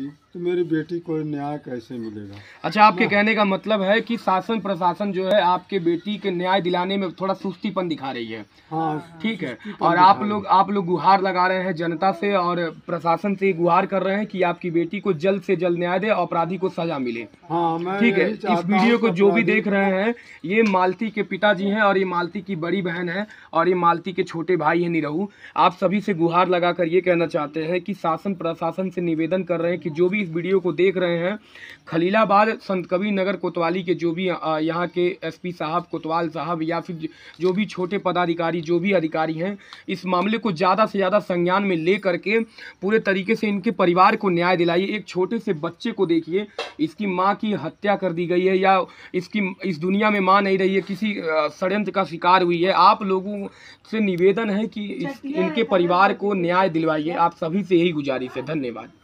तो मेरी बेटी को न्याय कैसे मिलेगा अच्छा आपके हाँ। कहने का मतलब है कि शासन प्रशासन जो है आपके बेटी के न्याय दिलाने में थोड़ा सुस्तीपन दिखा रही है हाँ ठीक है और आप लोग आप लोग गुहार लगा रहे हैं जनता से और प्रशासन से गुहार कर रहे हैं कि आपकी बेटी को जल्द से जल्द न्याय दे और अपराधी को सजा मिले हाँ ठीक है इस वीडियो को जो भी देख रहे हैं ये मालती के पिताजी है और ये मालती की बड़ी बहन है और ये मालती के छोटे भाई है निरहू आप सभी से गुहार लगा ये कहना चाहते हैं कि शासन प्रशासन से निवेदन कर रहे हैं कि जो भी इस वीडियो को देख रहे हैं खलीलाबाद संत कबीर नगर कोतवाली के जो भी यहाँ के एसपी साहब कोतवाल साहब या फिर जो भी छोटे पदाधिकारी जो भी अधिकारी हैं इस मामले को ज़्यादा से ज़्यादा संज्ञान में ले करके पूरे तरीके से इनके परिवार को न्याय दिलाइए एक छोटे से बच्चे को देखिए इसकी माँ की हत्या कर दी गई है या इसकी इस दुनिया में माँ नहीं रही है किसी षडयंत्र का शिकार हुई है आप लोगों से निवेदन है कि इस, इनके परिवार को न्याय दिलवाइए आप सभी से यही गुजारिश है धन्यवाद